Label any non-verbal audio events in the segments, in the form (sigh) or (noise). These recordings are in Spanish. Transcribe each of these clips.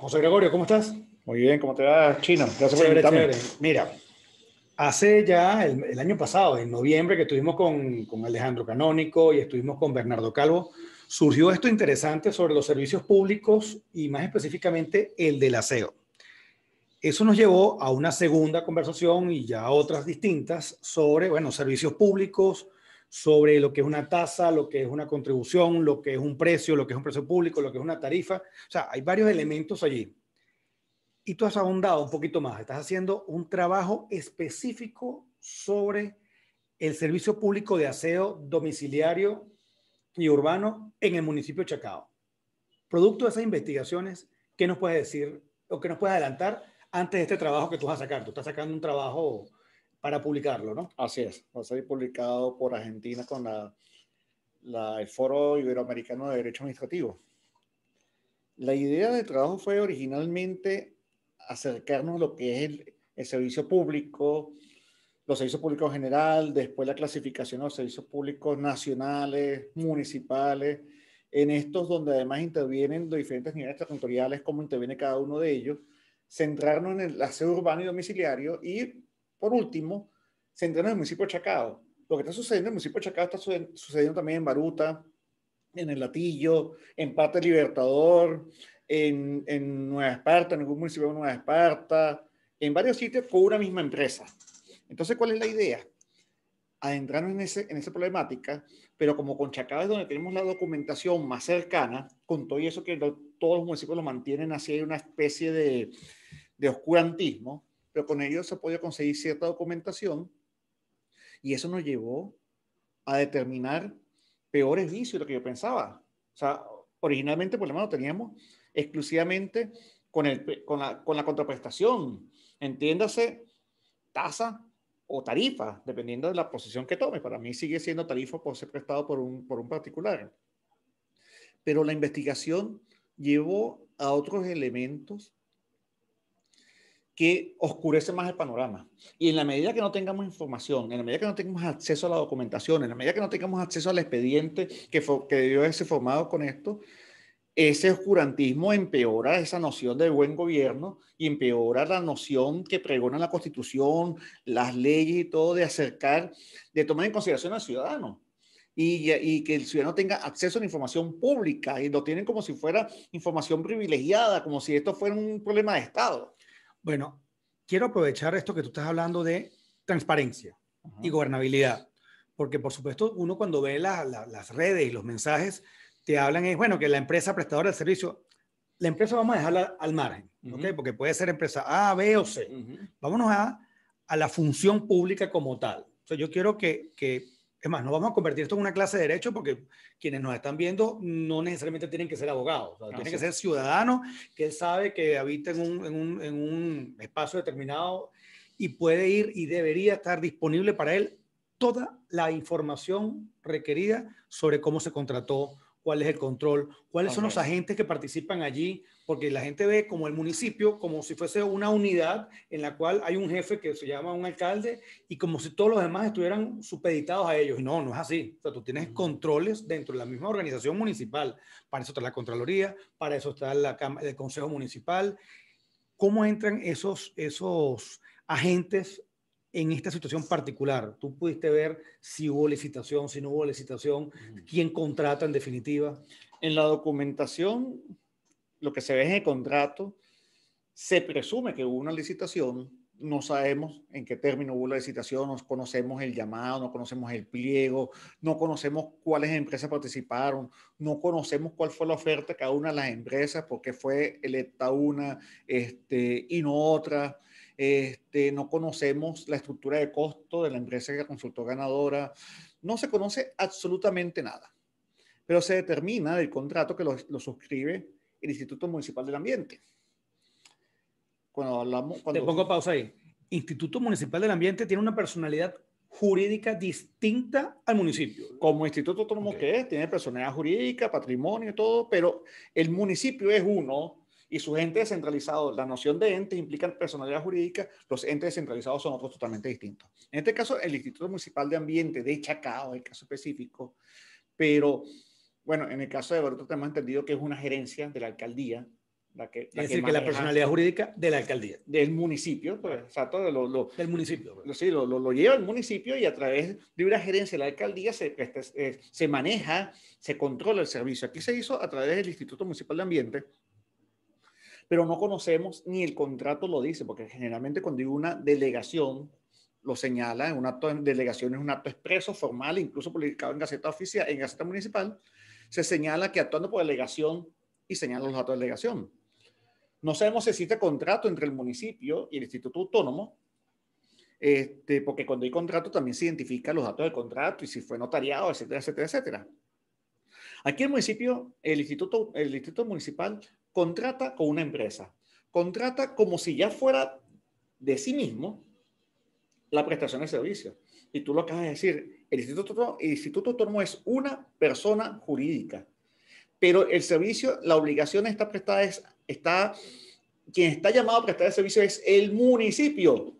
José Gregorio, ¿cómo estás? Muy bien, ¿cómo te va, Chino? Gracias por invitarme. Mira, hace ya el, año pasado, en noviembre, que estuvimos con, con Alejandro Canónico y estuvimos con Bernardo Calvo, surgió esto interesante sobre los servicios públicos y más específicamente el del aseo. Eso nos llevó a una segunda conversación y ya otras distintas sobre, bueno, servicios públicos, sobre lo que es una tasa, lo que es una contribución, lo que es un precio, lo que es un precio público, lo que es una tarifa. O sea, hay varios elementos allí. Y tú has ahondado un poquito más, estás haciendo un trabajo específico sobre el servicio público de aseo domiciliario y urbano en el municipio de Chacao. Producto de esas investigaciones, ¿qué nos puedes decir o qué nos puedes adelantar antes de este trabajo que tú vas a sacar? Tú estás sacando un trabajo para publicarlo, ¿no? Así es, va a ser publicado por Argentina con la, el Foro Iberoamericano de Derecho Administrativo. La idea de trabajo fue originalmente acercarnos a lo que es el, servicio público, los servicios públicos en general, después la clasificación de los servicios públicos nacionales, municipales, en estos donde además intervienen los diferentes niveles territoriales, cómo interviene cada uno de ellos, centrarnos en el aseo urbano y domiciliario y por último, se en el municipio de Chacao. Lo que está sucediendo en el municipio de Chacao está sucediendo también en Baruta, en El Latillo, en Pata Libertador, en, Nueva Esparta, en algún municipio de Nueva Esparta, en varios sitios con una misma empresa. Entonces, ¿cuál es la idea? Adentrarnos en, en esa problemática, pero como con Chacao es donde tenemos la documentación más cercana, con todo eso que todos los municipios lo mantienen así, hay una especie de, de oscurantismo, pero con ellos se podía conseguir cierta documentación y eso nos llevó a determinar peores vicios de lo que yo pensaba. O sea, originalmente por lo menos, teníamos exclusivamente con, con, la, contraprestación, entiéndase, tasa o tarifa, dependiendo de la posición que tome. Para mí sigue siendo tarifa por ser prestado por un, por un particular. Pero la investigación llevó a otros elementos que oscurece más el panorama. Y en la medida que no tengamos información, en la medida que no tengamos acceso a la documentación, en la medida que no tengamos acceso al expediente que, fue, que debió haberse formado con esto, ese oscurantismo empeora esa noción de buen gobierno y empeora la noción que pregona la Constitución, las leyes y todo de acercar, de tomar en consideración al ciudadano. Y, y, que el ciudadano tenga acceso a la información pública y lo tienen como si fuera información privilegiada, como si esto fuera un problema de Estado. Bueno, quiero aprovechar esto que tú estás hablando de transparencia y gobernabilidad, porque por supuesto uno cuando ve las redes y los mensajes, te hablan es, bueno, que la empresa prestadora del servicio, la empresa vamos a dejarla al margen, Porque puede ser empresa A, B o C. Vámonos a, la función pública como tal. yo quiero que es más, no vamos a convertir esto en una clase de derecho porque quienes nos están viendo no necesariamente tienen que ser abogados, tienen que ser ciudadanos que sabe que habita en un, espacio determinado y puede ir y debería estar disponible para él toda la información requerida sobre cómo se contrató, cuál es el control, cuáles son los agentes que participan allí, porque la gente ve como el municipio, como si fuese una unidad en la cual hay un jefe que se llama un alcalde y como si todos los demás estuvieran supeditados a ellos. Y no, no es así. tú tienes controles dentro de la misma organización municipal. Para eso está la Contraloría, para eso está la, el Consejo Municipal. ¿Cómo entran esos, esos agentes en esta situación particular? Tú pudiste ver si hubo licitación, si no hubo licitación, quién contrata en definitiva. En la documentación lo que se ve en el contrato, se presume que hubo una licitación, no sabemos en qué término hubo la licitación, no conocemos el llamado, no conocemos el pliego, no conocemos cuáles empresas participaron, no conocemos cuál fue la oferta de cada una de las empresas, por qué fue electa una este, y no otra. Este, no conocemos la estructura de costo de la empresa que consultó ganadora, no se conoce absolutamente nada, pero se determina del contrato que lo, lo suscribe el Instituto Municipal del Ambiente. Cuando hablamos... Te pongo pausa ahí. Instituto Municipal del Ambiente tiene una personalidad jurídica distinta al municipio. Como instituto autónomo que es, tiene personalidad jurídica, patrimonio, y todo, pero el municipio es uno y su entes descentralizados, la noción de ente implica personalidad jurídica, los entes descentralizados son otros totalmente distintos. En este caso, el Instituto Municipal de Ambiente de Chacao, el caso específico, pero bueno, en el caso de Baruto tenemos entendido que es una gerencia de la alcaldía. La que, es decir, que la personalidad jurídica de la alcaldía. Del municipio, pues, exacto. lo, lo, del municipio. Pues. Lo, sí, lo, lo, lleva el municipio y a través de una gerencia de la alcaldía se, este, eh, se maneja, se controla el servicio. Aquí se hizo a través del Instituto Municipal de Ambiente, pero no conocemos ni el contrato lo dice, porque generalmente cuando hay una delegación lo señala, un acto de delegación es un acto expreso, formal, incluso publicado en Gaceta Oficial, en Gaceta Municipal, se señala que actuando por delegación y señala los datos de delegación. No sabemos si existe contrato entre el municipio y el Instituto Autónomo, este, porque cuando hay contrato también se identifica los datos del contrato y si fue notariado, etcétera, etcétera, etcétera. Aquí el municipio, el instituto, el instituto municipal contrata con una empresa, contrata como si ya fuera de sí mismo la prestación de servicio. Y tú lo acabas de decir, el Instituto, el Instituto Autónomo es una persona jurídica, pero el servicio, la obligación de estar prestada, es, está, quien está llamado a prestar el servicio es el municipio.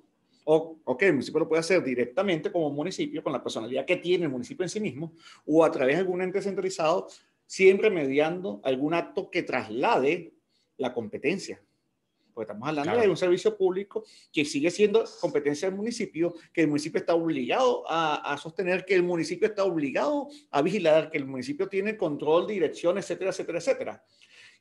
O, ok, el municipio lo puede hacer directamente como municipio, con la personalidad que tiene el municipio en sí mismo, o a través de algún ente centralizado, siempre mediando algún acto que traslade la competencia porque estamos hablando de un servicio público que sigue siendo competencia del municipio, que el municipio está obligado a, sostener, que el municipio está obligado a vigilar, que el municipio tiene control, dirección, etcétera, etcétera, etcétera.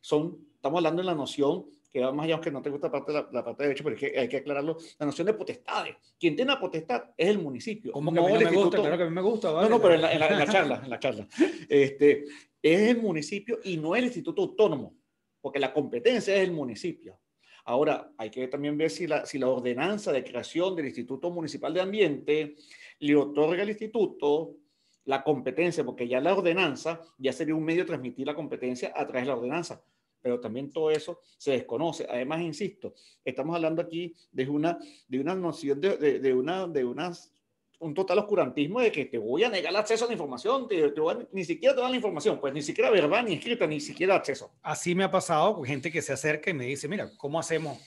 Son, estamos hablando en la noción que vamos más allá, aunque no te gusta parte, la, parte de derecho, pero hay que aclararlo, la noción de potestades. Quien tiene la potestad es el municipio. Como que me gusta, claro que a mí me gusta. No, no, pero en la, en la charla, en la charla. Este, es el municipio y no el instituto autónomo, porque la competencia es el municipio. Ahora, hay que también ver si la, ordenanza de creación del Instituto Municipal de Ambiente le otorga al instituto la competencia, porque ya la ordenanza ya sería un medio de transmitir la competencia a través de la ordenanza, pero también todo eso se desconoce. Además, insisto, estamos hablando aquí de una, de una noción de, de, de una, de unas un total oscurantismo de que te voy a negar el acceso a la información, te, te a, ni siquiera te dan la información, pues ni siquiera verbal, ni escrita, ni siquiera acceso. Así me ha pasado con gente que se acerca y me dice, mira, ¿cómo hacemos?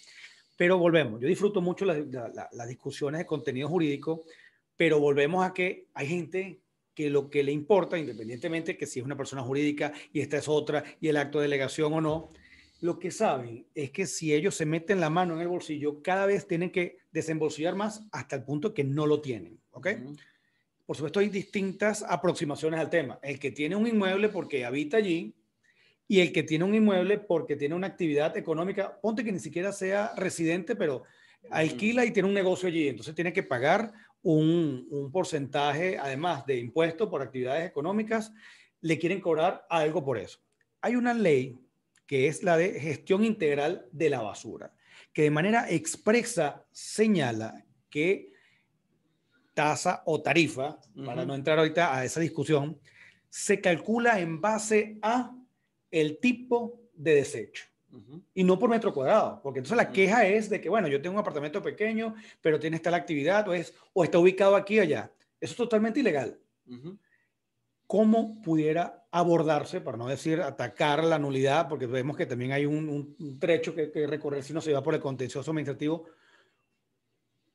Pero volvemos, yo disfruto mucho las discusiones de contenido jurídico, pero volvemos a que hay gente que lo que le importa, independientemente que si es una persona jurídica y esta es otra, y el acto de delegación o no, lo que saben es que si ellos se meten la mano en el bolsillo, cada vez tienen que desembolsillar más hasta el punto que no lo tienen. ¿ok? Por supuesto, hay distintas aproximaciones al tema. El que tiene un inmueble porque habita allí y el que tiene un inmueble porque tiene una actividad económica, ponte que ni siquiera sea residente, pero alquila y tiene un negocio allí, entonces tiene que pagar un, porcentaje, además de impuesto por actividades económicas, le quieren cobrar algo por eso. Hay una ley que es la de gestión integral de la basura, que de manera expresa señala que tasa o tarifa, para no entrar ahorita a esa discusión, se calcula en base a el tipo de desecho. Y no por metro cuadrado, porque entonces la queja es de que, bueno, yo tengo un apartamento pequeño, pero tiene tal actividad o, es, o está ubicado aquí o allá. Eso es totalmente ilegal. ¿Cómo pudiera abordarse, para no decir atacar la nulidad, porque vemos que también hay un, trecho que, que recorrer si no se va por el contencioso administrativo?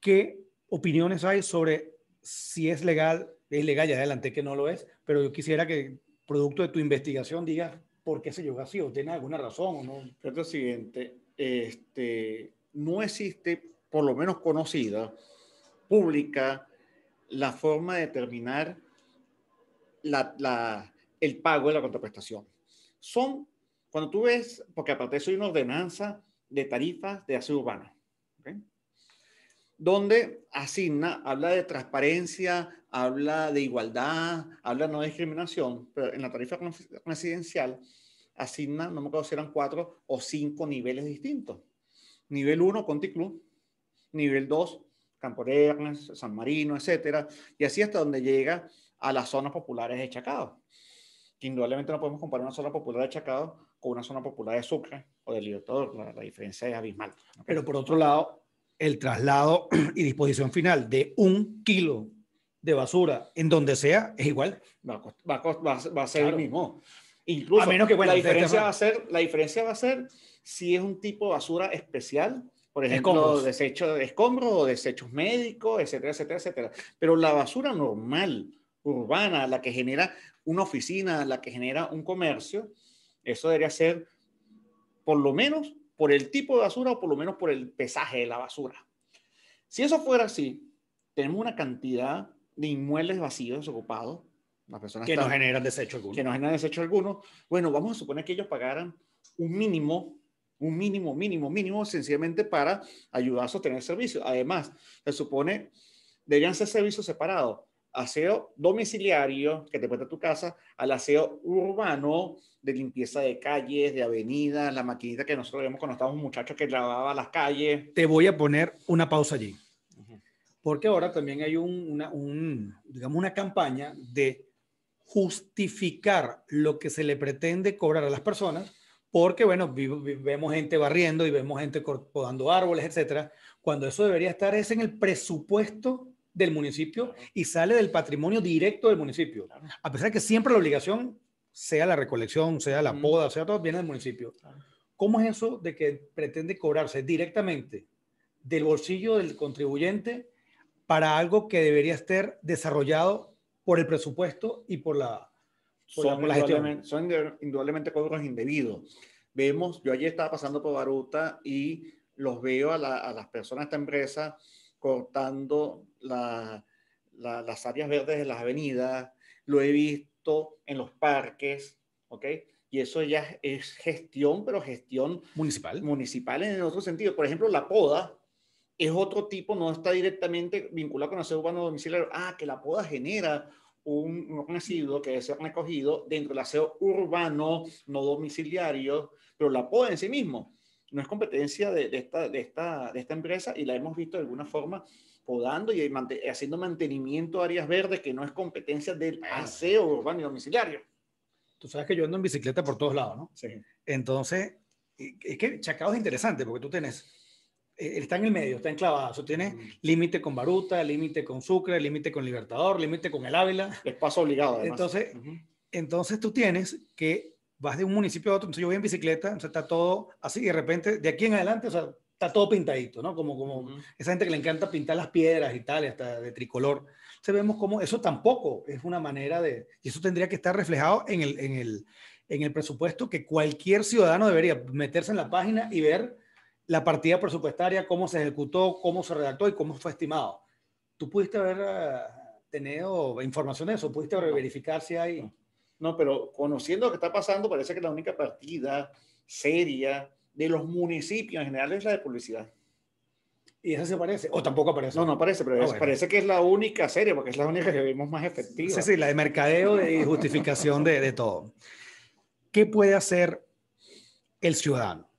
que opiniones hay sobre si es legal, es legal y adelante que no lo es, pero yo quisiera que producto de tu investigación digas por qué se llegó así o tiene alguna razón o no. Pero lo siguiente, este, no existe, por lo menos conocida, pública, la forma de determinar la, el pago de la contraprestación. Son, cuando tú ves, porque aparte eso hay una ordenanza de tarifas de aseo urbano donde asigna, habla de transparencia, habla de igualdad, habla de no discriminación, pero en la tarifa residencial asigna, no me acuerdo si eran cuatro o cinco niveles distintos. Nivel 1, Conti Club, nivel 2, Camporernes, San Marino, etcétera, y así hasta donde llega a las zonas populares de Chacao. Que indudablemente no podemos comparar una zona popular de Chacao con una zona popular de Sucre o de Libertador, la, diferencia es abismal. Pero por otro lado, el traslado (clears throat) y disposición final de un kilo de basura en donde sea es igual. Va a, ser el mismo. Incluso menos que, la, diferencia va a ser, la diferencia va a ser si es un tipo de basura especial, por ejemplo, desechos desecho de escombros o desechos médicos, etcétera, etcétera, etcétera. Pero la basura normal, urbana, la que genera una oficina, la que genera un comercio, eso debería ser por lo menos por el tipo de basura o por lo menos por el pesaje de la basura. Si eso fuera así, tenemos una cantidad de inmuebles vacíos ocupados. Las personas que no generan desecho alguno. Que no generan desecho alguno. Bueno, vamos a suponer que ellos pagaran un mínimo, un mínimo, mínimo, mínimo, sencillamente para ayudar a sostener el servicio. Además, se supone, deberían ser servicios separados aseo domiciliario que te cuesta tu casa al aseo urbano de limpieza de calles, de avenidas, la maquinita que nosotros vemos cuando estábamos muchachos que lavaba las calles. Te voy a poner una pausa allí. Porque ahora también hay una, digamos una campaña de justificar lo que se le pretende cobrar a las personas, porque bueno, vemos gente barriendo y vemos gente podando árboles, etcétera, cuando eso debería estar es en el presupuesto del municipio y sale del patrimonio directo del municipio. A pesar de que siempre la obligación, sea la recolección, sea la poda, sea todo, viene del municipio. ¿Cómo es eso de que pretende cobrarse directamente del bolsillo del contribuyente para algo que debería estar desarrollado por el presupuesto y por la, son, Son indudablemente cobros indebidos. Vemos, yo ayer estaba pasando por Baruta y los veo a, a las personas de esta empresa cortando las áreas verdes de las avenidas, lo he visto en los parques, ¿ok? Y eso ya es gestión, pero gestión municipal. Municipal en otro sentido. Por ejemplo, la poda es otro tipo, no está directamente vinculado con el aseo urbano domiciliario. Ah, que la poda genera un, residuo que debe ser recogido dentro del aseo urbano no domiciliario, pero la poda en sí mismo no es competencia de, de, esta, de, esta, de esta empresa y la hemos visto de alguna forma podando y haciendo mantenimiento de áreas verdes que no es competencia del aseo urbano y domiciliario. Tú sabes que yo ando en bicicleta por todos lados, ¿no? Sí. Entonces, es que Chacao es interesante porque tú tienes, eh, está en el medio, está enclavado, eso tiene mm. límite con Baruta, límite con Sucre, límite con Libertador, límite con el Ávila. Es paso obligado, además. Entonces, entonces tú tienes que vas de un municipio a otro, entonces yo voy en bicicleta, entonces está todo así, y de repente, de aquí en adelante, o sea, está todo pintadito, ¿no? Como, como esa gente que le encanta pintar las piedras y tal, hasta de tricolor. Entonces vemos como eso tampoco es una manera de, y eso tendría que estar reflejado en el, en el, en el presupuesto que cualquier ciudadano debería meterse en la página y ver la partida presupuestaria, cómo se ejecutó, cómo se redactó y cómo fue estimado. ¿Tú pudiste haber eh, tenido información de eso? ¿Pudiste verificar si hay... No, pero conociendo lo que está pasando, parece que la única partida seria de los municipios en general es la de publicidad. ¿Y esa se parece? ¿O tampoco aparece? No, no aparece, pero ah, parece que es la única serie, porque es la única que vemos más efectiva. Sí, sí, la de mercadeo y justificación de, todo. ¿Qué puede hacer el ciudadano?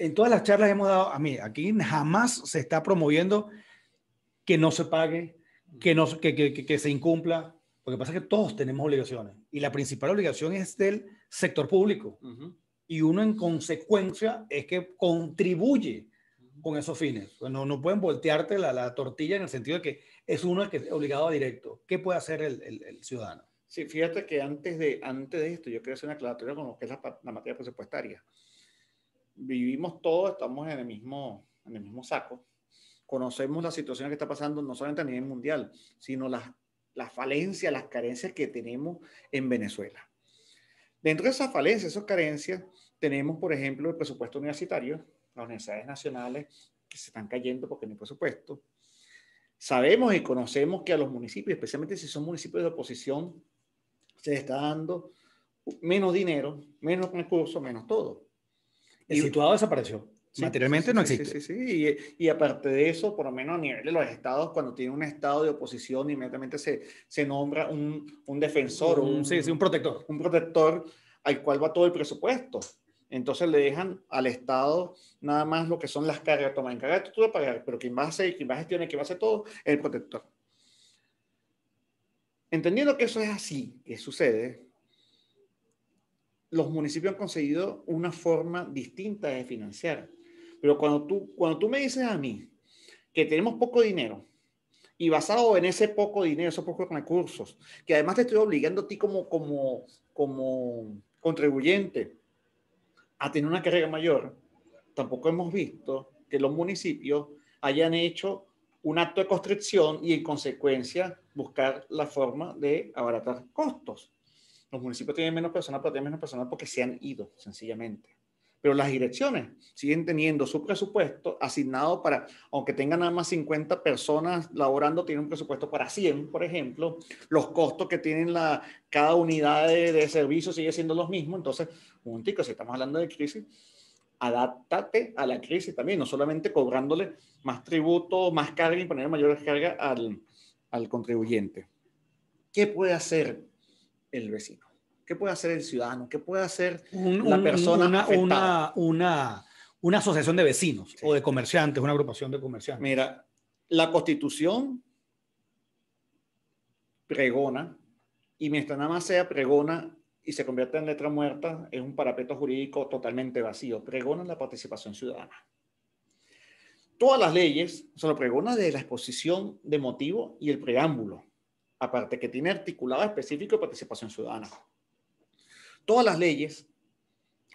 En todas las charlas hemos dado, a mí, aquí jamás se está promoviendo que no se pague, que, no, que, que, que se incumpla, lo que pasa es que todos tenemos obligaciones y la principal obligación es del sector público. Y uno en consecuencia es que contribuye con esos fines. Pues, no, no pueden voltearte la, la, tortilla en el sentido de que es uno el que es obligado a directo. ¿Qué puede hacer el, el, ciudadano? Sí, fíjate que antes de, antes de esto yo quería hacer una aclaratoria con lo que es la, la, materia presupuestaria. Vivimos todos, estamos en el, mismo, en el mismo saco. Conocemos la situación que está pasando no solamente a nivel mundial, sino las las falencias, las carencias que tenemos en Venezuela. Dentro de esas falencias, esas carencias, tenemos, por ejemplo, el presupuesto universitario, las universidades nacionales que se están cayendo porque no hay presupuesto. Sabemos y conocemos que a los municipios, especialmente si son municipios de oposición, se les está dando menos dinero, menos recursos, menos todo. El situado desapareció. Materialmente no existe. Y, aparte de eso, por lo menos a nivel de los estados, cuando tiene un estado de oposición, inmediatamente se, nombra un, defensor, un, un, protector. Un protector al cual va todo el presupuesto. Entonces le dejan al Estado nada más lo que son las cargas. Toma, tomar tú de pagar, pero quien va a hacer, quien va a gestionar, quien va a hacer todo, el protector. Entendiendo que eso es así, que sucede, los municipios han conseguido una forma distinta de financiar. Pero cuando tú, cuando tú me dices a mí que tenemos poco dinero y basado en ese poco dinero, esos pocos recursos, que además te estoy obligando a ti como, como, como contribuyente a tener una carga mayor, tampoco hemos visto que los municipios hayan hecho un acto de constricción y en consecuencia buscar la forma de abaratar costos. Los municipios tienen menos personal, tienen menos personal porque se han ido, sencillamente pero las direcciones siguen teniendo su presupuesto asignado para, aunque tengan nada más 50 personas laborando, tienen un presupuesto para 100, por ejemplo, los costos que tienen la, cada unidad de, servicio sigue siendo los mismos, entonces, un tico, si estamos hablando de crisis, adáptate a la crisis también, no solamente cobrándole más tributo, más carga y poner mayor carga al, al contribuyente. ¿Qué puede hacer el vecino? ¿Qué puede hacer el ciudadano? ¿Qué puede hacer una persona? una, Una, asociación de vecinos o de comerciantes, una agrupación de comerciantes. Mira, la constitución pregona, y mientras nada más sea pregona y se convierte en letra muerta, es un parapeto jurídico totalmente vacío. Pregona la participación ciudadana. Todas las leyes son lo pregona desde la exposición de motivo y el preámbulo, aparte que tiene articulado específico de participación ciudadana todas las leyes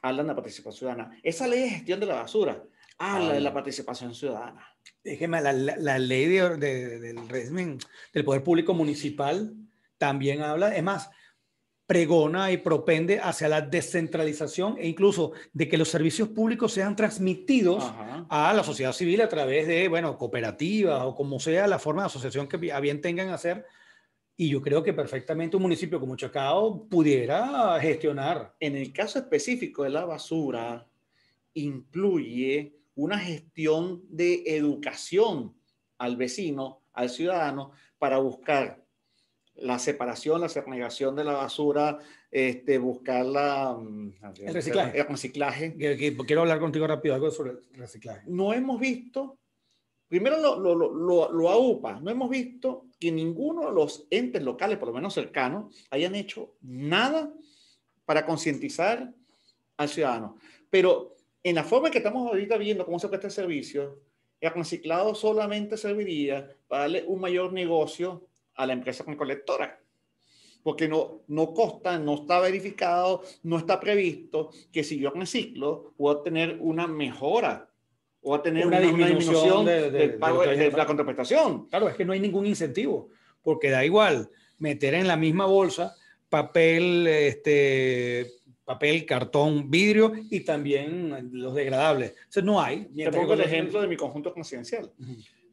hablan de la participación ciudadana. Esa ley de gestión de la basura habla de la participación ciudadana. déjeme la, ley de, del régimen del poder público municipal también habla, es más, pregona y propende hacia la descentralización e incluso de que los servicios públicos sean transmitidos a la sociedad civil a través de, bueno, cooperativas o como sea la forma de asociación que bien tengan hacer y yo creo que perfectamente un municipio como Chacao pudiera gestionar. En el caso específico de la basura, incluye una gestión de educación al vecino, al ciudadano, para buscar la separación, la segregación de la basura, este, buscar la, mm, reciclaje. El reciclaje. Quiero hablar contigo rápido algo sobre el reciclaje. No hemos visto Primero lo, lo, lo, lo, AUPA. No hemos visto que ninguno de los entes locales, por lo menos cercanos, hayan hecho nada para concientizar al ciudadano. Pero en la forma en que estamos ahorita viendo cómo se presta el servicio, el reciclado solamente serviría para darle un mayor negocio a la empresa recolectora. Porque no, no consta, no está verificado, no está previsto que si yo reciclo puedo tener una mejora o a tener una, disminución, de, del pago, de, la contraprestación. Claro, es que no hay ningún incentivo, porque da igual meter en la misma bolsa papel, este, papel, cartón, vidrio y también los degradables. O no hay. Te pongo el ejemplo de mi conjunto conciencial,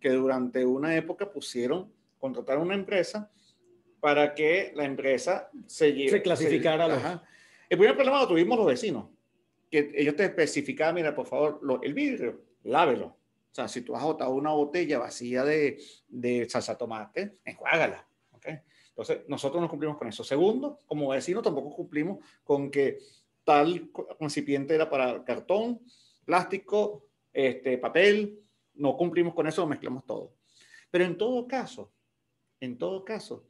que durante una época pusieron, contrataron una empresa para que la empresa se, clasificara. El primer problema lo tuvimos los vecinos, que ellos te especificaban, mira, por favor, el vidrio lávelo. O sea, si tú has botado una botella vacía de, salsa tomate, enjuágala. ¿okay? Entonces, nosotros no cumplimos con eso. Segundo, como vecinos, tampoco cumplimos con que tal recipiente era para cartón, plástico, este, papel. No cumplimos con eso, mezclamos todo. Pero en todo caso, en todo caso,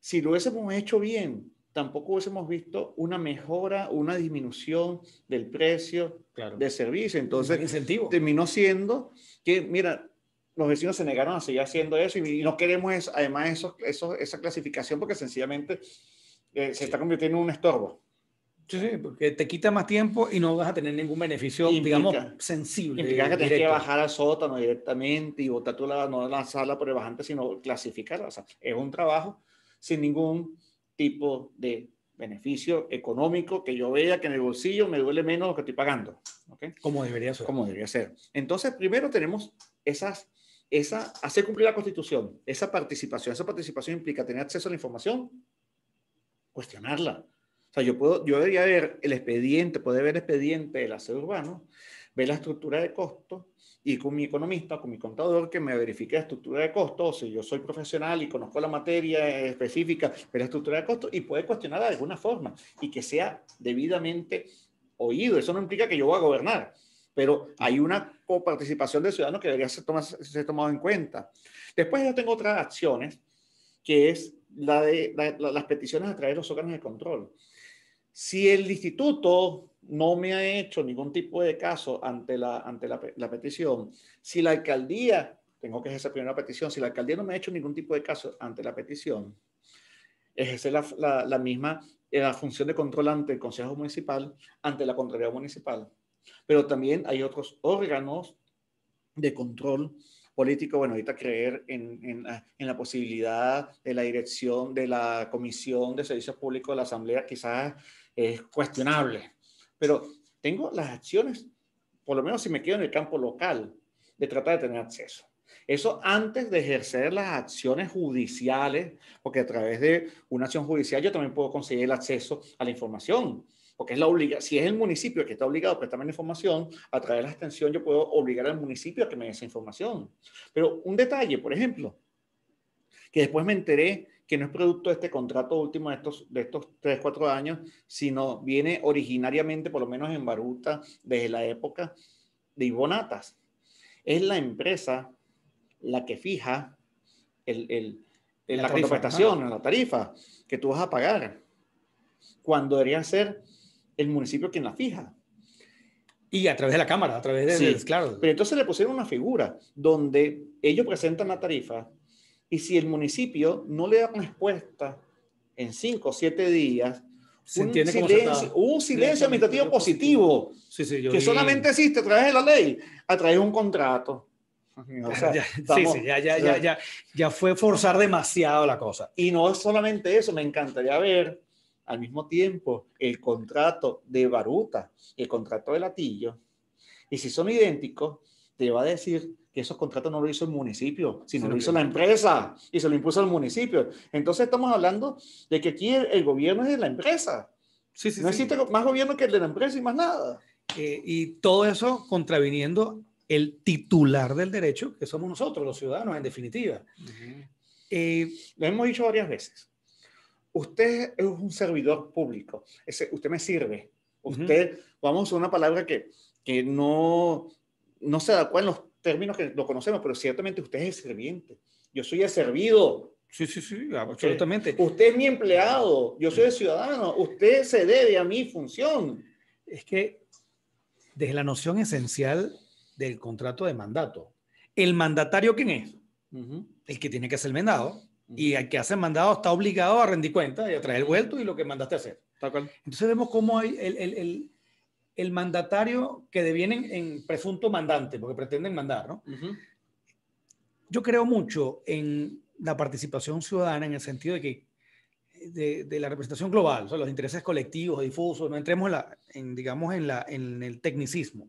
si lo hubiésemos hecho bien, tampoco hubiésemos visto una mejora, una disminución del precio de servicio. Entonces, terminó siendo que, mira, los vecinos se negaron a seguir haciendo eso y, no queremos además eso, esa clasificación porque sencillamente eh, se está convirtiendo en un estorbo. Sí, sí, porque te quita más tiempo y no vas a tener ningún beneficio, digamos, sensible. Implica que tienes que bajar al sótano directamente y botar tú la, no la sala por el bajante, sino clasificarla. O sea, es un trabajo sin ningún tipo de beneficio económico que yo vea que en el bolsillo me duele menos lo que estoy pagando. ¿okay? Como debería ser. Como debería ser. Entonces, primero tenemos esas, esa, hacer cumplir la constitución, esa participación. Esa participación implica tener acceso a la información, cuestionarla. O sea, yo, puedo, yo debería ver el expediente, poder ver el expediente del aseo urbano ve la estructura de costos y con mi economista, con mi contador, que me verifique la estructura de costos, o si yo soy profesional y conozco la materia específica, de la estructura de costos y puede cuestionarla de alguna forma y que sea debidamente oído. Eso no implica que yo voy a gobernar, pero hay una coparticipación de ciudadano que debería ser, tomada tomado en cuenta. Después yo tengo otras acciones, que es la de las peticiones a traer los órganos de control. Si el instituto no me ha hecho ningún tipo de caso ante la, ante la, petición, si la alcaldía, tengo que ejercer esa primera petición, si la alcaldía no me ha hecho ningún tipo de caso ante la petición, ejerce la, la, la misma eh, la función de control ante el Consejo Municipal, ante la Contraloría Municipal. Pero también hay otros órganos de control político, bueno, ahorita creer en, en, ah, la posibilidad de la dirección de la Comisión de Servicios Públicos de la Asamblea, quizás es cuestionable. Pero tengo las acciones, por lo menos si me quedo en el campo local, de tratar de tener acceso. Eso antes de ejercer las acciones judiciales, porque a través de una acción judicial yo también puedo conseguir el acceso a la información, porque es la obliga si es el municipio que está obligado a prestarme la información, a través de la extensión yo puedo obligar al municipio a que me dé esa información. Pero un detalle, por ejemplo, que después me enteré que no es producto de este contrato último de estos, de estos 3, 4 años, sino viene originariamente, por lo menos en Baruta, desde la época de Ibonatas. Es la empresa la que fija el, la, la la tarifa que tú vas a pagar, cuando debería ser el municipio quien la fija. Y a través de la Cámara, a través de... Sí, claro. Pero entonces le pusieron una figura donde ellos presentan la tarifa, y si el municipio no le da respuesta en cinco o siete días, se un, silencio, un silencio administrativo positivo, sí, sí, yo que solamente existe a través de la ley, a través de un contrato. (laughs) ya, sí, sí, ya, ya, ya, ya, ya fue forzar demasiado la cosa. Y no es solamente eso, me encantaría ver al mismo tiempo el contrato de Baruta y el contrato de Latillo. Y si son idénticos, te va a decir que esos contratos no lo hizo el municipio, sino lo hizo la empresa y se lo impuso al municipio. Entonces estamos hablando de que aquí el, gobierno es de la empresa. Sí, sí, no existe más gobierno que el de la empresa y más nada. Eh, y todo eso contraviniendo el titular del derecho, que somos nosotros, los ciudadanos, en definitiva. Eh, lo hemos dicho varias veces. Usted es un servidor público. Ese, usted me sirve. Usted, vamos a una palabra que, que no, no se da cuenta en los términos que lo conocemos, pero ciertamente usted es el sirviente. Yo soy el servido. Sí, sí, sí, eh, absolutamente. Usted, es mi empleado, yo soy el ciudadano, usted se debe a mi función. Es que desde la noción esencial del contrato de mandato, ¿el mandatario quién es? El que tiene que ser el mandado. Y el que hace el mandado está obligado a rendir cuenta y a traer el vuelto y lo que mandaste a hacer. Entonces vemos cómo hay el, el el mandatario que devienen en presunto mandante, porque pretenden mandar, ¿no? Yo creo mucho en la participación ciudadana en el sentido de que de, la representación global, o sea, los intereses colectivos difusos, no entremos en, la, en, digamos, en, la, en el tecnicismo.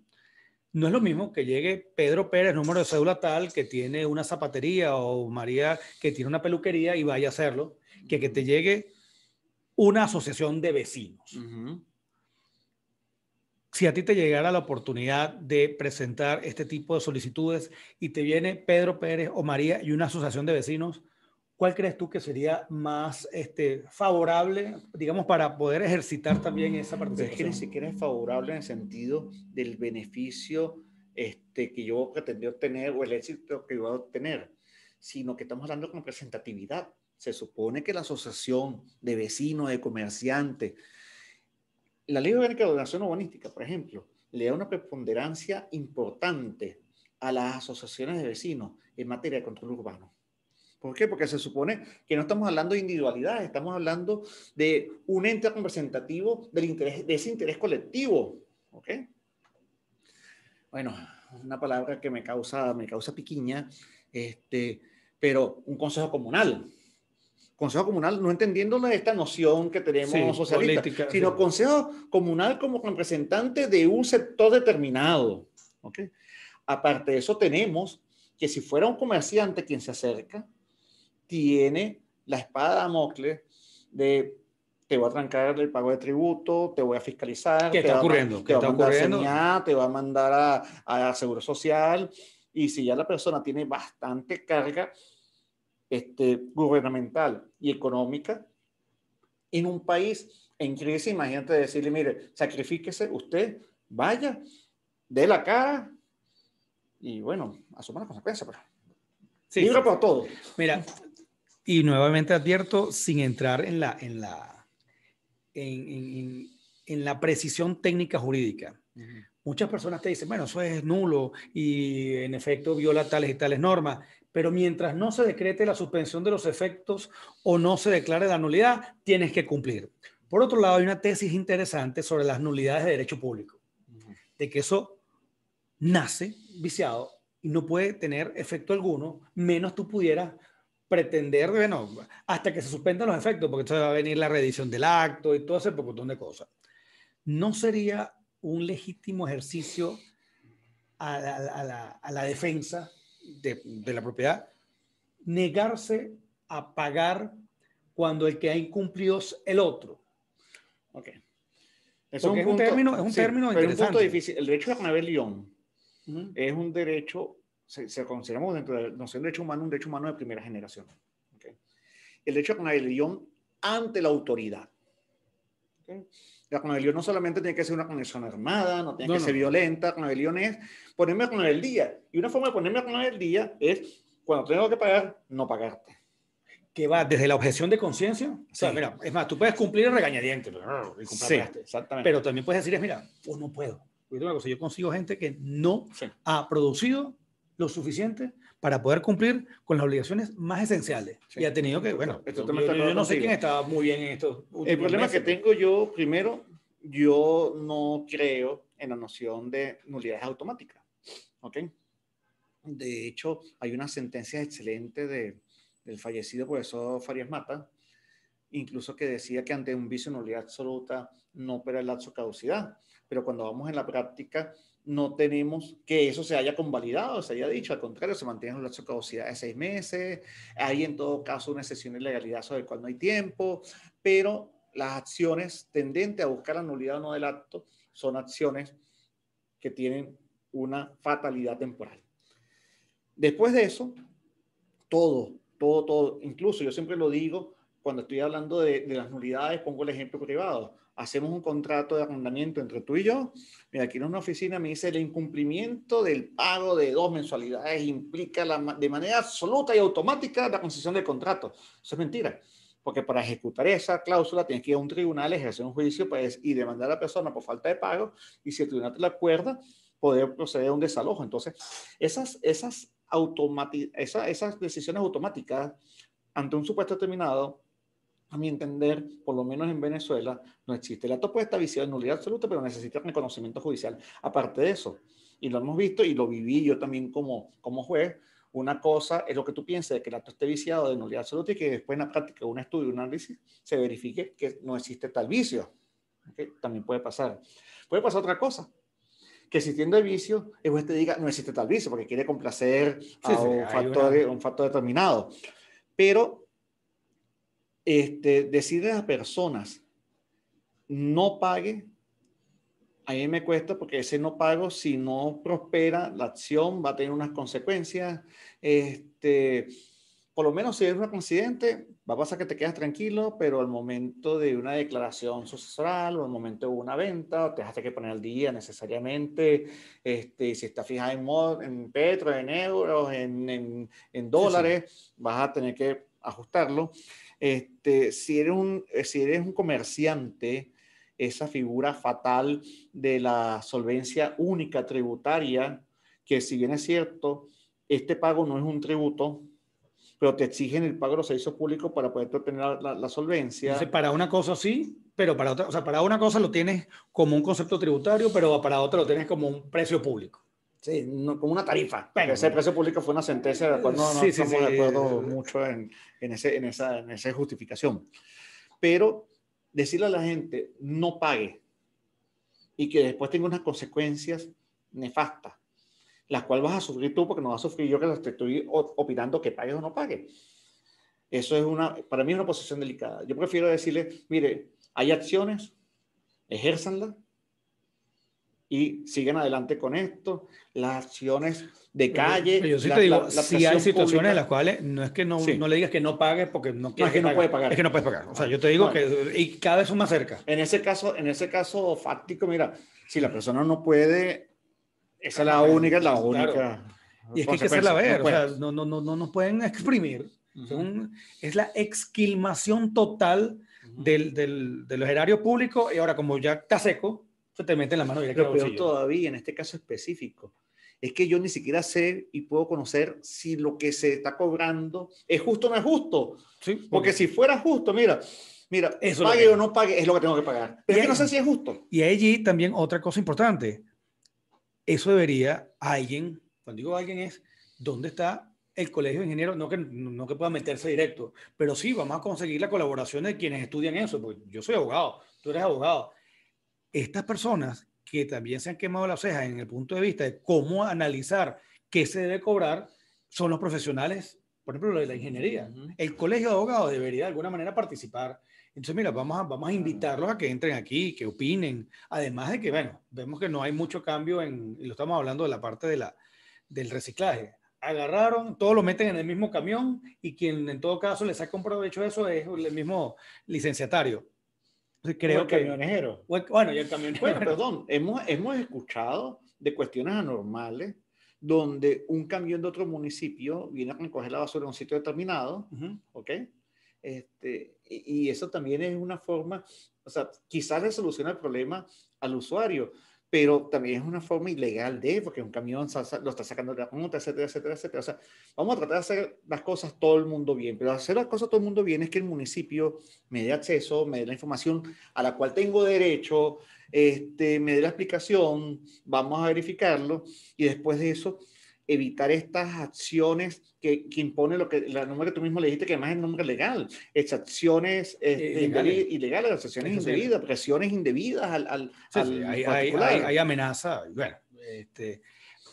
No es lo mismo que llegue Pedro Pérez, número de cédula tal, que tiene una zapatería, o María, que tiene una peluquería y vaya a hacerlo, que que te llegue una asociación de vecinos si a ti te llegara la oportunidad de presentar este tipo de solicitudes y te viene Pedro Pérez o María y una asociación de vecinos, ¿cuál crees tú que sería más este, favorable, digamos, para poder ejercitar también esa participación? Pues es que ni siquiera es favorable en el sentido del beneficio este, que yo pretendía obtener o el éxito que iba a obtener, sino que estamos hablando con representatividad. Se supone que la asociación de vecinos, de comerciantes, la ley de ordenación urbanística, por ejemplo, le da una preponderancia importante a las asociaciones de vecinos en materia de control urbano. ¿Por qué? Porque se supone que no estamos hablando de individualidad, estamos hablando de un ente representativo del interés, de ese interés colectivo. Bueno, una palabra que me causa, me causa piquiña, este, pero un consejo comunal. Consejo Comunal, no entendiendo esta noción que tenemos sí, socialista, sino Consejo Comunal como representante de un sector determinado. ¿okay? Aparte de eso, tenemos que si fuera un comerciante quien se acerca, tiene la espada de Damocles de te voy a trancar el pago de tributo, te voy a fiscalizar, ¿Qué está te, ocurriendo? Va, ¿Qué te te va a mandar a, a Seguro Social, y si ya la persona tiene bastante carga, este, gubernamental y económica en un país en crisis. Imagínate decirle, mire, sacrifíquese usted, vaya, dé la cara y bueno, asuma las consecuencias. Pues". Pero... Sí, Libre para todo. Mira, y nuevamente advierto, sin entrar en la, en la, en, la precisión técnica jurídica. Muchas personas te dicen, bueno, eso es nulo y en efecto viola tales y tales normas, pero mientras no se decrete la suspensión de los efectos o no se declare la nulidad, tienes que cumplir. Por otro lado, hay una tesis interesante sobre las nulidades de derecho público, de que eso nace viciado y no puede tener efecto alguno, menos tú pudieras pretender, bueno, hasta que se suspendan los efectos, porque entonces va a venir la redición del acto y todo ese montón de cosas. ¿No sería un legítimo ejercicio a la, defensa de, la propiedad, negarse a pagar cuando el que ha incumplido es el otro. Ok. Es un, término, interesante. El derecho de poner León es un derecho, se, se consideramos dentro del no derecho humano, un derecho humano de primera generación. El derecho de el rebelión ante la autoridad. Okay. La rebelión no solamente tiene que ser una conexión armada, no tiene que ser violenta, la rebelión es ponerme con el día. Y una forma de ponerme con el día es cuando tengo que pagar, no pagarte. Que va desde la objeción de conciencia. O sea, mira, es más, tú puedes cumplir el regañadiente, pero, este. exactamente. pero también puedes decir, mira, pues no puedo. Yo consigo gente que no ha producido lo suficiente para poder cumplir con las obligaciones más esenciales. Y ha tenido que, bueno, yo, no sé quién estaba muy bien en esto. El problema que tengo yo, primero, yo no creo en la noción de nulidad automática. ¿Ok? De hecho, hay una sentencia excelente de, del fallecido profesor Farias Mata, incluso que decía que ante un vicio de nulidad absoluta no opera el lapso caducidad. Pero cuando vamos en la práctica, no tenemos que eso se haya convalidado, se haya dicho, al contrario, se mantiene los lazos de de seis meses, hay en todo caso una excepción de legalidad sobre el cual no hay tiempo, pero las acciones tendentes a buscar la nulidad o no del acto son acciones que tienen una fatalidad temporal. Después de eso, todo, todo, todo, incluso yo siempre lo digo cuando estoy hablando de las nulidades, pongo el ejemplo privado hacemos un contrato de arrendamiento entre tú y yo. Mira, aquí en una oficina me dice el incumplimiento del pago de dos mensualidades implica la, de manera absoluta y automática la concesión del contrato. Eso es mentira, porque para ejecutar esa cláusula tienes que ir a un tribunal, ejercer un juicio pues, y demandar a la persona por falta de pago y si el tribunal te la acuerda, poder proceder a un desalojo. Entonces, esas, esas, esa, esas decisiones automáticas ante un supuesto determinado a mi entender, por lo menos en Venezuela, no existe. El acto puede estar viciado en nulidad absoluta, pero necesita reconocimiento judicial. Aparte de eso, y lo hemos visto y lo viví yo también como, como juez, una cosa es lo que tú pienses de que el acto esté viciado de nulidad absoluta y que después en la práctica un estudio, un análisis, se verifique que no existe tal vicio. que También puede pasar. Puede pasar otra cosa, que existiendo el vicio, el juez te diga no existe tal vicio porque quiere complacer a un, factor, un factor determinado. Pero este, a las personas, no pague, a mí me cuesta porque ese no pago, si no prospera la acción, va a tener unas consecuencias. Este, por lo menos si es un accidente, va a pasar que te quedas tranquilo, pero al momento de una declaración sucesoral o al momento de una venta, te dejaste que poner al día necesariamente, este, si está fijado en, en petro, en euros, en, dólares, vas a tener que ajustarlo. Este, si, eres un, eh, si eres un comerciante, esa figura fatal de la solvencia única tributaria, que si bien es cierto, este pago no es un tributo, pero te exigen el pago de los servicios públicos para poder obtener la, solvencia. para una cosa sí, pero para otra, o sea, para una cosa lo tienes como un concepto tributario, pero para otra lo tienes como un precio público. Sí, como una tarifa. Pero ese precio público fue una sentencia de no, sí, acuerdo mucho en, esa, justificación. Pero decirle a la gente, no pague y que después tenga unas consecuencias nefastas, las cuales vas a sufrir tú porque no vas a sufrir yo que estoy opinando que pagues o no pague. Eso es una, para mí es una posición delicada. Yo prefiero decirle, mire, hay acciones, ejérzanlas y siguen adelante con esto. Las acciones de calle. Yo, sí te digo, si hay situaciones en las cuales no es que no, no le digas que no pagues porque no, es que, no puede pagar. Es que no puedes pagar. O sea, yo te digo que y cada vez son más cerca. En ese caso, en ese caso fáctico, mira, si la persona no puede, esa es la única, la única. Y es que hay que hacerla ver, no o sea, no, no, no, nos pueden exprimir. es la exquilmación total de los del, del, del erario público y ahora como ya está seco, se te mete en la mano Pero peor todavía, en este caso específico, es que yo ni siquiera sé y puedo conocer si lo que se está cobrando es justo o no es justo. porque, si fuera justo, mira, mira, Eso pague o no pague, es lo que tengo que pagar. Pero es que no sé si es justo. Y allí también otra cosa importante. Eso debería alguien, cuando digo alguien es, ¿dónde está el colegio de ingenieros? No que, no que pueda meterse directo, pero sí, vamos a conseguir la colaboración de quienes estudian eso, porque yo soy abogado, tú eres abogado estas personas que también se han quemado las cejas en el punto de vista de cómo analizar qué se debe cobrar son los profesionales, por ejemplo, de la ingeniería. El colegio de abogados debería de alguna manera participar. Entonces, mira, vamos a, vamos a invitarlos a que entren aquí, que opinen. Además de que, bueno, vemos que no hay mucho cambio en, y lo estamos hablando de la parte de la, del reciclaje. Agarraron, todos lo meten en el mismo camión y quien en todo caso les saca comprado provecho de eso es el mismo licenciatario Creo que, camionero. bueno, y el camionero. Bueno, perdón, hemos, hemos escuchado de cuestiones anormales donde un camión de otro municipio viene a recoger la basura en un sitio determinado, ¿ok? Este, y, y, eso también es una forma, o sea, quizás le soluciona el problema al usuario, pero también es una forma ilegal de, porque un camión lo está sacando de la punta, etcétera, etcétera, etcétera. O sea, vamos a tratar de hacer las cosas todo el mundo bien, pero hacer las cosas todo el mundo bien es que el municipio me dé acceso, me dé la información a la cual tengo derecho, este, me dé la explicación, vamos a verificarlo y después de eso evitar estas acciones que, que impone lo que la norma que tú mismo le dijiste, que además es nombre legal, exacciones este, eh, ilegales. ilegales, acciones indebidas, presiones indebidas al, al, hay, amenaza, bueno, este,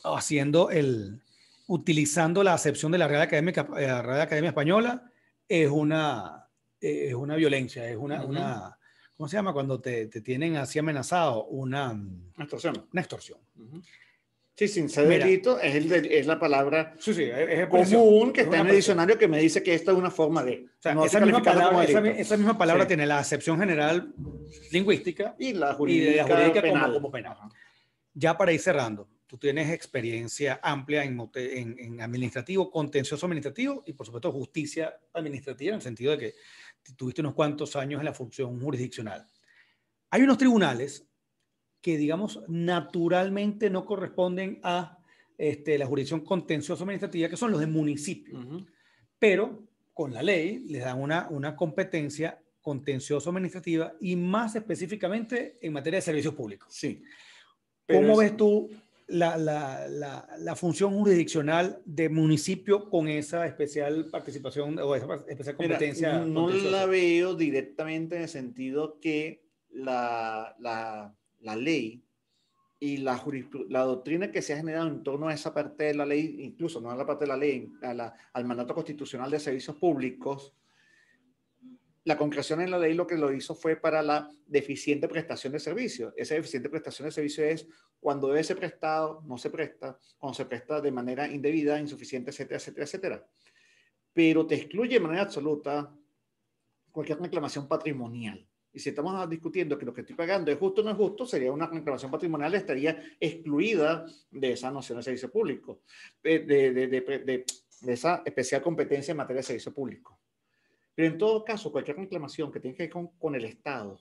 haciendo el, utilizando la acepción de la Real Academia, eh, la Real Academia Española, es una, es una violencia, es una, una ¿cómo se llama? Cuando te, te, tienen así amenazado, una... Extorsión. Una extorsión. Sí, sin delito es, es la palabra común que está en el diccionario que me dice que esta es una forma de. esa, misma palabra, misma palabra tiene la acepción general lingüística y la jurídica, penal. Como, pena. penal. Ya para ir cerrando, tú tienes experiencia amplia en administrativo, contencioso administrativo y por supuesto justicia administrativa en el sentido de que tuviste unos cuantos años en la función jurisdiccional. Hay unos tribunales que, digamos, naturalmente no corresponden a este, la jurisdicción contencioso administrativa, que son los de municipio. Pero con la ley les dan una, una competencia contencioso administrativa y más específicamente en materia de servicios públicos. Sí. ¿Cómo ves tú la, la, la, función jurisdiccional de municipio con esa especial participación o esa especial competencia? no la veo directamente en el sentido que la, la ley y la, la doctrina que se ha generado en torno a esa parte de la ley, incluso no a la parte de la ley, al mandato constitucional de servicios públicos, la concreción en la ley lo que lo hizo fue para la deficiente prestación de servicios. Esa deficiente prestación de servicio es cuando debe ser prestado, no se presta, cuando se presta de manera indebida, insuficiente, etcétera, etcétera, etcétera. Pero te excluye de manera absoluta cualquier reclamación patrimonial y si estamos discutiendo que lo que estoy pagando es justo o no es justo, sería una reclamación patrimonial, estaría excluida de esa noción de servicio público, eh, de, de, esa especial competencia en materia de servicio público. Pero en todo caso, cualquier reclamación que tenga que ver con, el Estado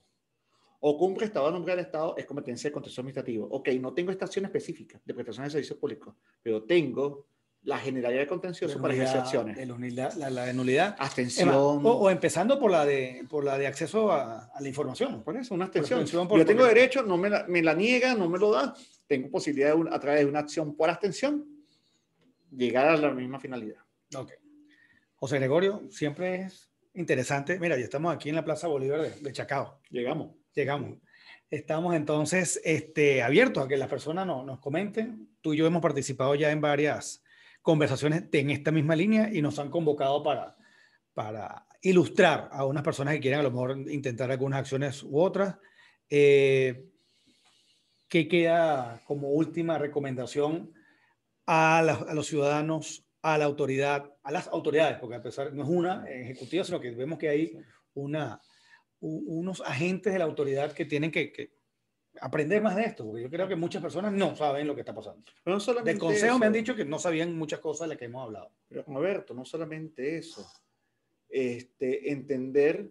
o con un prestado a nombre del Estado es competencia de contención administrativo. Ok, no tengo esta acción específica de prestación de servicio público, pero tengo la generalidad de contención la para De nulidad, la, de nulidad. Abstención. o, empezando por la de, por la de acceso a, la información. Por eso, una abstención. Yo tengo derecho, no me la, me niega, no me lo da. Tengo posibilidad a través de una acción por abstención llegar a la misma finalidad. Ok. José Gregorio, siempre es interesante. Mira, ya estamos aquí en la Plaza Bolívar de, Chacao. Llegamos. Llegamos. Estamos entonces este, abiertos a que las personas nos comenten. Tú y yo hemos participado ya en varias conversaciones en esta misma línea y nos han convocado para, para ilustrar a unas personas que quieran a lo mejor intentar algunas acciones u otras. Eh, ¿Qué queda como última recomendación a, los ciudadanos, a la autoridad, a las autoridades? Porque a pesar no es una ejecutiva, sino que vemos que hay una, unos agentes de la autoridad que tienen que aprender más de esto, porque yo creo que muchas personas no saben lo que está pasando. no de consejo me han dicho que no sabían muchas cosas de las que hemos hablado. Pero, Roberto, no solamente eso. Este, entender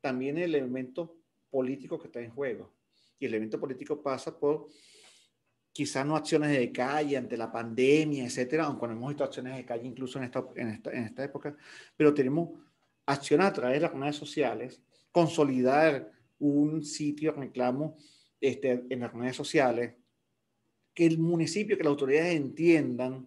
también el elemento político que está en juego. Y el elemento político pasa por quizás no acciones de calle ante la pandemia, etcétera, aunque no hemos visto acciones de calle incluso en esta, en esta, época, pero tenemos acciones a través de las comunidades sociales, consolidar un sitio de reclamo este, en las redes sociales, que el municipio, que las autoridades entiendan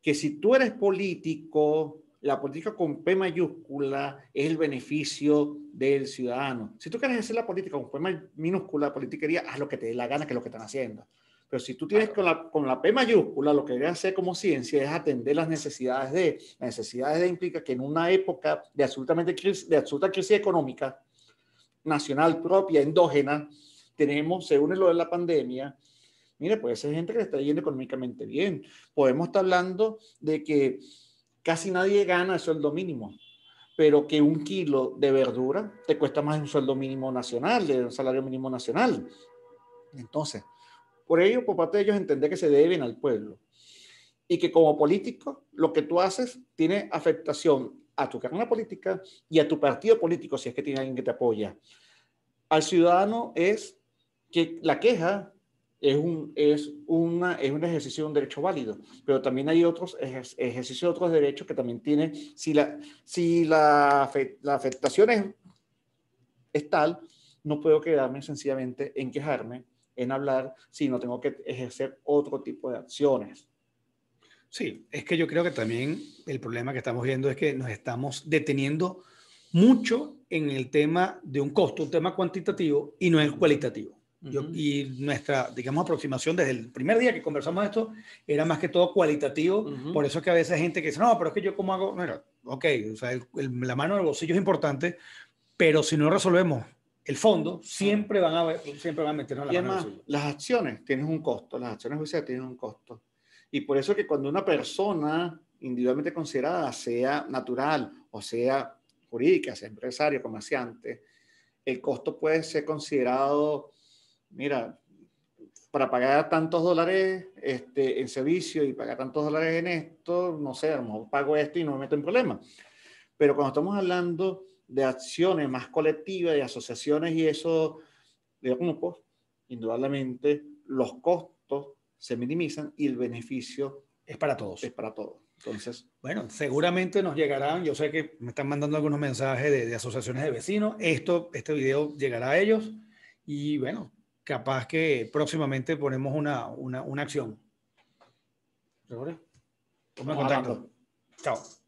que si tú eres político, la política con P mayúscula es el beneficio del ciudadano. Si tú quieres hacer la política con P minúscula, politiquería, haz lo que te dé la gana, que es lo que están haciendo. Pero si tú tienes con la, con la P mayúscula, lo que debes hacer como ciencia es atender las necesidades de. Las necesidades de implica que en una época de, absolutamente, de absoluta crisis económica, nacional propia, endógena, tenemos, según lo de la pandemia, mire, puede ser gente que le está yendo económicamente bien. Podemos estar hablando de que casi nadie gana el sueldo mínimo, pero que un kilo de verdura te cuesta más de un sueldo mínimo nacional, de un salario mínimo nacional. Entonces, por ello, por parte de ellos, entender que se deben al pueblo y que como político, lo que tú haces tiene afectación a tu carrera política y a tu partido político, si es que tiene alguien que te apoya. Al ciudadano es que la queja es un, es, una, es un ejercicio de un derecho válido, pero también hay otros ejercicios de otros derechos que también tienen, si la, si la, la afectación es, es tal, no puedo quedarme sencillamente en quejarme, en hablar, sino tengo que ejercer otro tipo de acciones. Sí, es que yo creo que también el problema que estamos viendo es que nos estamos deteniendo mucho en el tema de un costo, un tema cuantitativo y no el cualitativo y nuestra, digamos, aproximación desde el primer día que conversamos esto era más que todo cualitativo. Por eso es que a veces hay gente que dice, no, pero es que yo cómo hago... Mira, ok, o sea, la mano del bolsillo es importante, pero si no resolvemos el fondo, siempre van a, siempre van a meternos la mano. las acciones tienen un costo, las acciones judiciales tienen un costo. Y por eso que cuando una persona individualmente considerada, sea natural o sea jurídica, sea empresario, comerciante, el costo puede ser considerado mira, para pagar tantos dólares este, en servicio y pagar tantos dólares en esto, no sé, a lo mejor pago esto y no me meto en problemas. Pero cuando estamos hablando de acciones más colectivas, de asociaciones y eso, de grupos, indudablemente los costos se minimizan y el beneficio es para todos. Es para todos. Entonces, bueno, seguramente nos llegarán. Yo sé que me están mandando algunos mensajes de, de asociaciones de vecinos. Esto, este video llegará a ellos. Y bueno, capaz que próximamente ponemos una, una, una acción. ¿Seguro? en contacto. Chao.